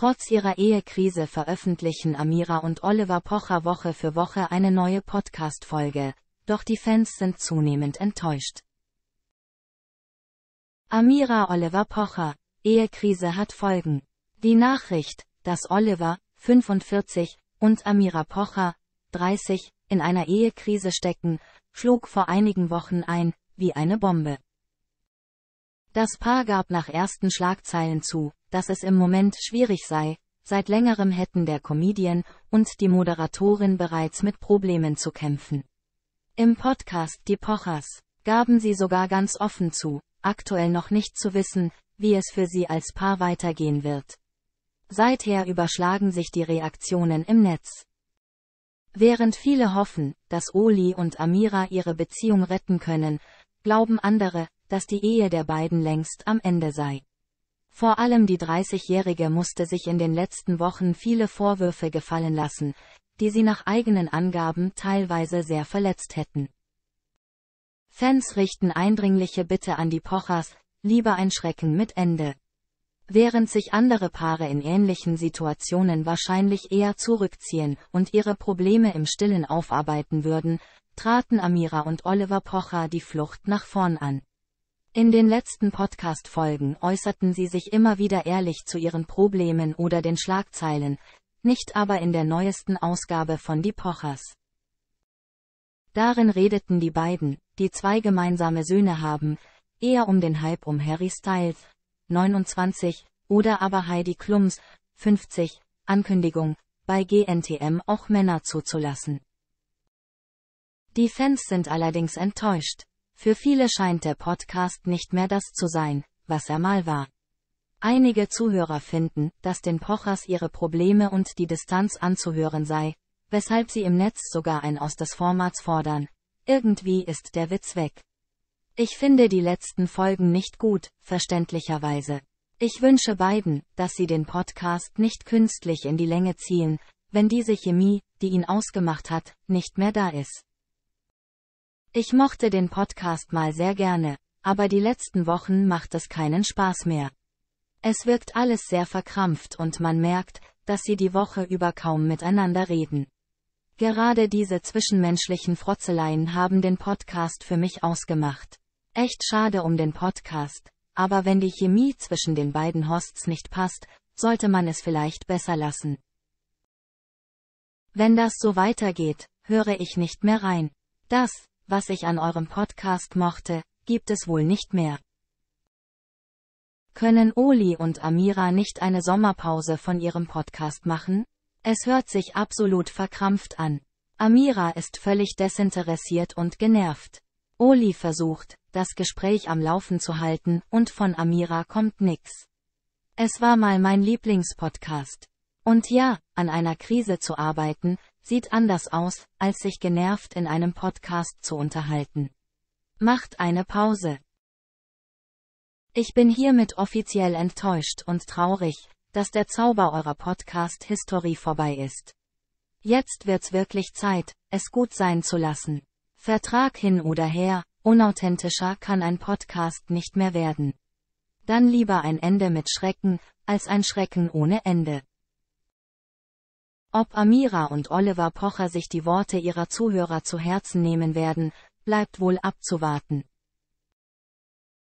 Trotz ihrer Ehekrise veröffentlichen Amira und Oliver Pocher Woche für Woche eine neue Podcast-Folge, doch die Fans sind zunehmend enttäuscht. Amira Oliver Pocher, Ehekrise hat Folgen. Die Nachricht, dass Oliver, 45, und Amira Pocher, 30, in einer Ehekrise stecken, schlug vor einigen Wochen ein, wie eine Bombe. Das Paar gab nach ersten Schlagzeilen zu, dass es im Moment schwierig sei, seit längerem hätten der Comedian und die Moderatorin bereits mit Problemen zu kämpfen. Im Podcast Die Pochers gaben sie sogar ganz offen zu, aktuell noch nicht zu wissen, wie es für sie als Paar weitergehen wird. Seither überschlagen sich die Reaktionen im Netz. Während viele hoffen, dass Oli und Amira ihre Beziehung retten können, glauben andere, dass die Ehe der beiden längst am Ende sei. Vor allem die 30-Jährige musste sich in den letzten Wochen viele Vorwürfe gefallen lassen, die sie nach eigenen Angaben teilweise sehr verletzt hätten. Fans richten eindringliche Bitte an die Pochers, lieber ein Schrecken mit Ende. Während sich andere Paare in ähnlichen Situationen wahrscheinlich eher zurückziehen und ihre Probleme im Stillen aufarbeiten würden, traten Amira und Oliver Pocher die Flucht nach vorn an. In den letzten Podcast-Folgen äußerten sie sich immer wieder ehrlich zu ihren Problemen oder den Schlagzeilen, nicht aber in der neuesten Ausgabe von Die Pochers. Darin redeten die beiden, die zwei gemeinsame Söhne haben, eher um den Hype um Harry Styles, 29, oder aber Heidi Klums, 50, Ankündigung, bei GNTM auch Männer zuzulassen. Die Fans sind allerdings enttäuscht. Für viele scheint der Podcast nicht mehr das zu sein, was er mal war. Einige Zuhörer finden, dass den Pochers ihre Probleme und die Distanz anzuhören sei, weshalb sie im Netz sogar ein Aus des Formats fordern. Irgendwie ist der Witz weg. Ich finde die letzten Folgen nicht gut, verständlicherweise. Ich wünsche beiden, dass sie den Podcast nicht künstlich in die Länge ziehen, wenn diese Chemie, die ihn ausgemacht hat, nicht mehr da ist. Ich mochte den Podcast mal sehr gerne, aber die letzten Wochen macht es keinen Spaß mehr. Es wirkt alles sehr verkrampft und man merkt, dass sie die Woche über kaum miteinander reden. Gerade diese zwischenmenschlichen Frotzeleien haben den Podcast für mich ausgemacht. Echt schade um den Podcast, aber wenn die Chemie zwischen den beiden Hosts nicht passt, sollte man es vielleicht besser lassen. Wenn das so weitergeht, höre ich nicht mehr rein. Das, was ich an eurem Podcast mochte, gibt es wohl nicht mehr. Können Oli und Amira nicht eine Sommerpause von ihrem Podcast machen? Es hört sich absolut verkrampft an. Amira ist völlig desinteressiert und genervt. Oli versucht, das Gespräch am Laufen zu halten, und von Amira kommt nix. Es war mal mein Lieblingspodcast. Und ja, an einer Krise zu arbeiten, sieht anders aus, als sich genervt in einem Podcast zu unterhalten. Macht eine Pause. Ich bin hiermit offiziell enttäuscht und traurig, dass der Zauber eurer Podcast-Historie vorbei ist. Jetzt wird's wirklich Zeit, es gut sein zu lassen. Vertrag hin oder her, unauthentischer kann ein Podcast nicht mehr werden. Dann lieber ein Ende mit Schrecken, als ein Schrecken ohne Ende. Ob Amira und Oliver Pocher sich die Worte ihrer Zuhörer zu Herzen nehmen werden, bleibt wohl abzuwarten.